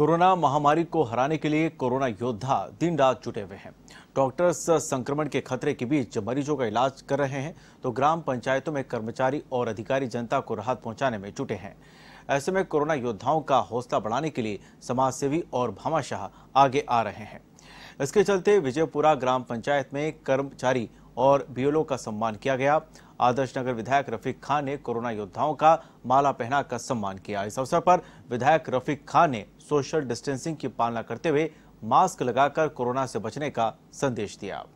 corona महामारी को हराने के लिए कोरोना योद्धा दिन रात जुटे हुए हैं डॉक्टर्स संक्रमण के खतरे के बीच मरीजों का इलाज कर रहे हैं तो ग्राम पंचायतों में कर्मचारी और अधिकारी जनता को राहत पहुंचाने में जुटे हैं ऐसे में कोरोना योद्धाओं का हौसला बढ़ाने के लिए समाज सेवी और भामाशाह आगे आ रहे हैं इसके चलते विजयपुरा ग्राम पंचायत में कर्मचारी और बीएलओ का सम्मान किया गया आदर्श नगर विधायक रफीक खान ने कोरोना योद्धाओं का माला पहना का सम्मान किया इस अवसर पर विधायक रफीक खान ने सोशल डिस्टेंसिंग की पालना करते हुए मास्क लगाकर कोरोना से बचने का संदेश दिया